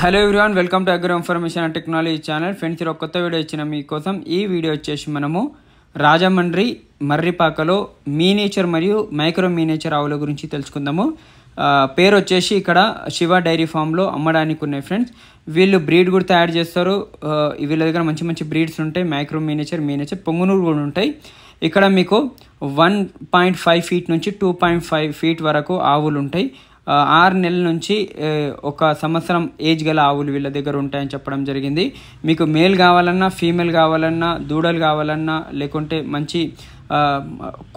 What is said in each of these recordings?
hello everyone welcome to agro information and technology channel friends ఒక కొత్త video ఇచ్చిన మీకోసం ఈ వీడియో వచ్చేసి మనము రాజమండ్రి మర్రిపాకలో మీనేచర్ మరియు మైక్రో మీనేచర్ ఆవుల గురించి తెలుసుకుందాము పేరు వచ్చేసి ఇక్కడ శివ డైరీ ఫామ్లో అమ్మడానికి ఉన్నాయి ఫ్రెండ్స్ వీళ్ళు బ్రీడ్ కూడా తయారు చేస్తారు వీళ్ళ దగ్గర మంచి మంచి బ్రీడ్స్ ఉంటాయి మైక్రో మీనేచర్ మీనేచర్ పొంగునూరు కూడా ఉంటాయి ఇక్కడ మీకు వన్ పాయింట్ ఫైవ్ ఫీట్ నుంచి టూ పాయింట్ ఫైవ్ ఫీట్ వరకు ఆవులు ఉంటాయి ఆరు నెలల నుంచి ఒక సంవత్సరం ఏజ్ గల ఆవులు వీళ్ళ దగ్గర ఉంటాయని చెప్పడం జరిగింది మీకు మేల్ కావాలన్నా ఫీమేల్ కావాలన్నా దూడలు కావాలన్నా లేకుంటే మంచి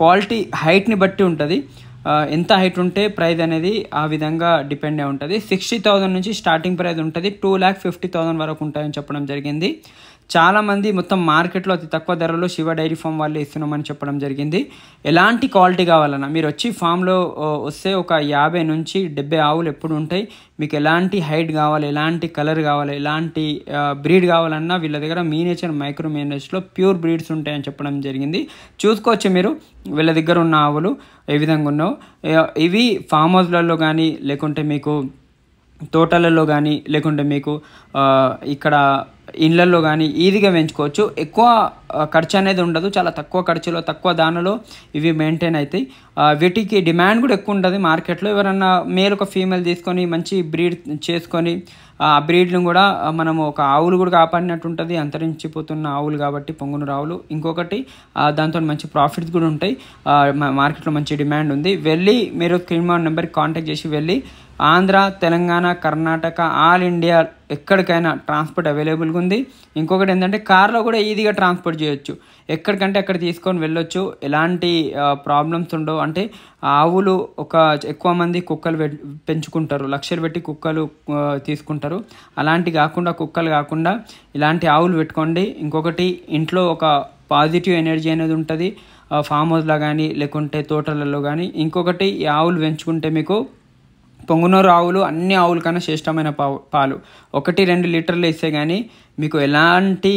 క్వాలిటీ హైట్ని బట్టి ఉంటుంది ఎంత హైట్ ఉంటే ప్రైజ్ అనేది ఆ విధంగా డిపెండ్ అయి ఉంటుంది సిక్స్టీ థౌజండ్ నుంచి స్టార్టింగ్ ప్రైజ్ ఉంటుంది టూ ల్యాక్ ఫిఫ్టీ థౌజండ్ వరకు ఉంటాయని చెప్పడం జరిగింది చాలామంది మొత్తం మార్కెట్లో అతి తక్కువ ధరలో శివ డైరీ ఫామ్ వాళ్ళు ఇస్తున్నామని చెప్పడం జరిగింది ఎలాంటి క్వాలిటీ కావాలన్నా మీరు వచ్చి ఫామ్లో వస్తే ఒక యాభై నుంచి డెబ్బై ఆవులు ఎప్పుడు ఉంటాయి మీకు ఎలాంటి హైట్ కావాలి ఎలాంటి కలర్ కావాలి ఎలాంటి బ్రీడ్ కావాలన్నా వీళ్ళ దగ్గర మీనేచర్ మైక్రో మీనేచర్లో ప్యూర్ బ్రీడ్స్ ఉంటాయని చెప్పడం జరిగింది చూసుకోవచ్చు మీరు వీళ్ళ దగ్గర ఉన్న ఆవులు ఏ విధంగా ఉన్నావు ఇవి ఫామ్ హౌస్లలో కానీ లేకుంటే మీకు తోటలలో కానీ లేకుంటే మీకు ఇక్కడ ఇళ్ళల్లో కానీ ఈజీగా పెంచుకోవచ్చు ఎక్కువ ఖర్చు అనేది ఉండదు చాలా తక్కువ ఖర్చులో తక్కువ దానిలో ఇవి మెయింటైన్ అవుతాయి వీటికి డిమాండ్ కూడా ఎక్కువ ఉంటుంది మార్కెట్లో ఎవరన్నా మేలు ఒక ఫీమేల్ తీసుకొని మంచి బ్రీడ్ చేసుకొని ఆ బ్రీడ్ను కూడా మనము ఒక ఆవులు కూడా కాపాడినట్టు ఉంటుంది అంతరించిపోతున్న ఆవులు కాబట్టి పొంగును రావులు ఇంకొకటి దాంతో మంచి ప్రాఫిట్స్ కూడా ఉంటాయి మార్కెట్లో మంచి డిమాండ్ ఉంది వెళ్ళి మీరు స్క్రీన్ నెంబర్కి కాంటాక్ట్ చేసి వెళ్ళి ఆంధ్ర తెలంగాణ కర్ణాటక ఆల్ ఇండియా ఎక్కడికైనా ట్రాన్స్పోర్ట్ అవైలబుల్గా ఉంది ఇంకొకటి ఏంటంటే కార్లో కూడా ఈజీగా ట్రాన్స్పోర్ట్ చేయొచ్చు ఎక్కడికంటే అక్కడ తీసుకొని వెళ్ళొచ్చు ఎలాంటి ప్రాబ్లమ్స్ ఉండవు అంటే ఆవులు ఒక ఎక్కువ మంది కుక్కలు పెంచుకుంటారు లక్షలు పెట్టి కుక్కలు తీసుకుంటారు అలాంటి కాకుండా కుక్కలు కాకుండా ఇలాంటి ఆవులు పెట్టుకోండి ఇంకొకటి ఇంట్లో ఒక పాజిటివ్ ఎనర్జీ అనేది ఉంటుంది ఫామ్ హౌస్లో కానీ లేకుంటే తోటలలో కానీ ఇంకొకటి ఈ ఆవులు పెంచుకుంటే మీకు పొంగునూరు ఆవులు అన్ని ఆవుల కన్నా శ్రేష్టమైన పాలు ఒకటి రెండు లీటర్లు ఇస్తే కానీ మీకు ఎలాంటి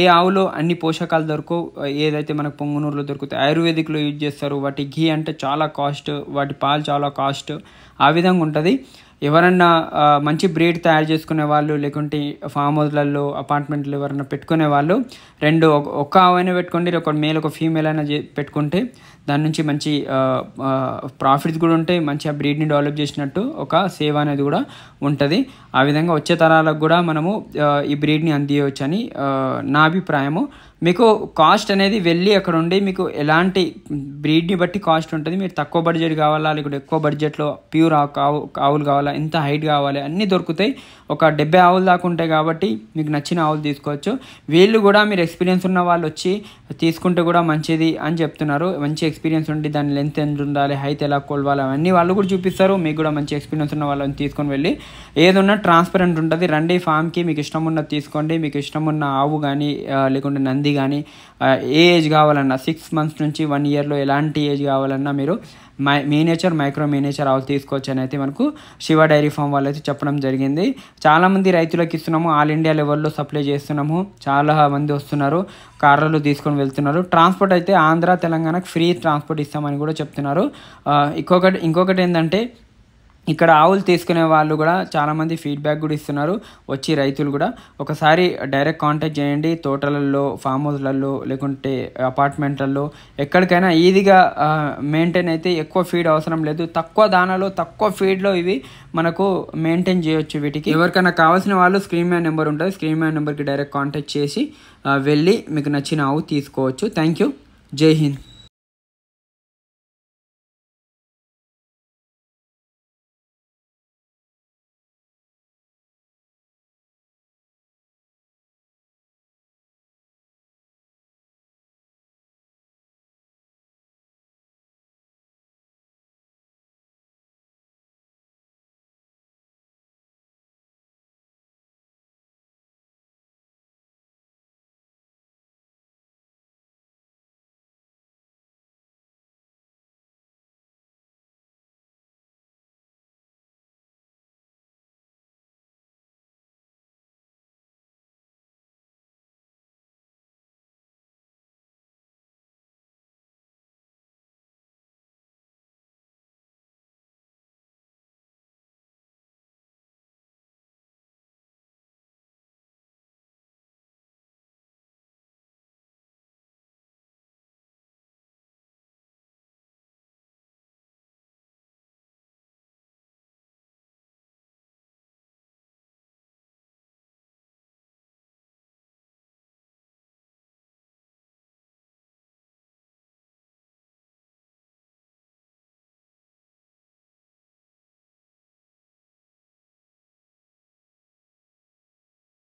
ఏ ఆవులో అన్ని పోషకాలు దొరకవు ఏదైతే మనకు పొంగునూరులో దొరుకుతాయి ఆయుర్వేదిక్లో యూజ్ చేస్తారు వాటి ఘీ అంటే చాలా కాస్ట్ వాటి పాలు చాలా కాస్ట్ ఆ విధంగా ఉంటుంది ఎవరన్నా మంచి బ్రీడ్ తయారు చేసుకునే వాళ్ళు లేకుంటే ఫామ్ హౌస్లలో అపార్ట్మెంట్లు ఎవరైనా పెట్టుకునే వాళ్ళు రెండు ఒక్క ఆవైనా పెట్టుకోండి ఒక మేల్ ఒక ఫీమేల్ అయినా పెట్టుకుంటే దాని నుంచి మంచి ప్రాఫిట్స్ కూడా ఉంటాయి మంచి ఆ బ్రీడ్ని డెవలప్ చేసినట్టు ఒక సేవ అనేది కూడా ఉంటుంది ఆ విధంగా వచ్చే తరాలకు కూడా మనము ఈ బ్రీడ్ని అందియవచ్చు అని నా అభిప్రాయము మీకు కాస్ట్ అనేది వెళ్ళి అక్కడ ఉండి మీకు ఎలాంటి బ్రీడ్ని బట్టి కాస్ట్ ఉంటుంది మీరు తక్కువ బడ్జెట్ కావాలా లేకుంటే ఎక్కువ బడ్జెట్లో ప్యూర్ ఆవు ఆవులు కావాలా ఎంత హైట్ కావాలి అన్నీ దొరుకుతాయి ఒక డెబ్బై ఆవులు దాకా ఉంటాయి కాబట్టి మీకు నచ్చిన ఆవులు తీసుకోవచ్చు వీళ్ళు కూడా మీరు ఎక్స్పీరియన్స్ ఉన్న వాళ్ళు వచ్చి తీసుకుంటే కూడా మంచిది అని చెప్తున్నారు మంచి ఎక్స్పీరియన్స్ ఉండి దాని లెంత్ ఎంత ఉండాలి హైట్ ఎలా కొలవాలి అవన్నీ వాళ్ళు కూడా చూపిస్తారు మీకు కూడా మంచి ఎక్స్పీరియన్స్ ఉన్న వాళ్ళని తీసుకొని వెళ్ళి ఏదన్నా ట్రాన్స్పరెంట్ ఉంటుంది రండి ఫామ్కి మీకు ఇష్టం ఉన్న తీసుకోండి మీకు ఇష్టం ఉన్న ఆవు కానీ లేకుంటే నంది కానీ ఏ ఏజ్ కావాలన్నా సిక్స్ మంత్స్ నుంచి వన్ ఇయర్లో ఎలాంటి ఏజ్ కావాలన్నా మీరు మై మీనేచర్ మైక్రో మీనేచర్ ఆవులు తీసుకోవచ్చు అని అయితే మనకు శివ డైరీ ఫామ్ వాళ్ళు అయితే చెప్పడం జరిగింది చాలామంది రైతులకు ఇస్తున్నాము ఆల్ ఇండియా లెవెల్లో సప్లై చేస్తున్నాము చాలా మంది వస్తున్నారు కార్లు తీసుకొని వెళ్తున్నారు ట్రాన్స్పోర్ట్ అయితే ఆంధ్ర తెలంగాణకు ఫ్రీ ట్రాన్స్పోర్ట్ ఇస్తామని కూడా చెప్తున్నారు ఇంకొకటి ఇంకొకటి ఏంటంటే ఇక్కడ ఆవులు తీసుకునే వాళ్ళు కూడా చాలామంది ఫీడ్బ్యాక్ కూడా ఇస్తున్నారు వచ్చి రైతులు కూడా ఒకసారి డైరెక్ట్ కాంటాక్ట్ చేయండి తోటలలో ఫామ్ హౌస్లలో లేకుంటే అపార్ట్మెంట్లలో ఎక్కడికైనా ఈజీగా మెయింటైన్ అయితే ఎక్కువ ఫీడ్ అవసరం లేదు తక్కువ దానాలో తక్కువ ఫీడ్లో ఇవి మనకు మెయింటైన్ చేయొచ్చు వీటికి ఎవరికైనా కావాల్సిన వాళ్ళు స్క్రీన్ మ్యాన్ నెంబర్ ఉంటుంది స్క్రీన్ మ్యాన్ నెంబర్కి డైరెక్ట్ కాంటాక్ట్ చేసి వెళ్ళి మీకు నచ్చిన ఆవు తీసుకోవచ్చు థ్యాంక్ యూ జై హింద్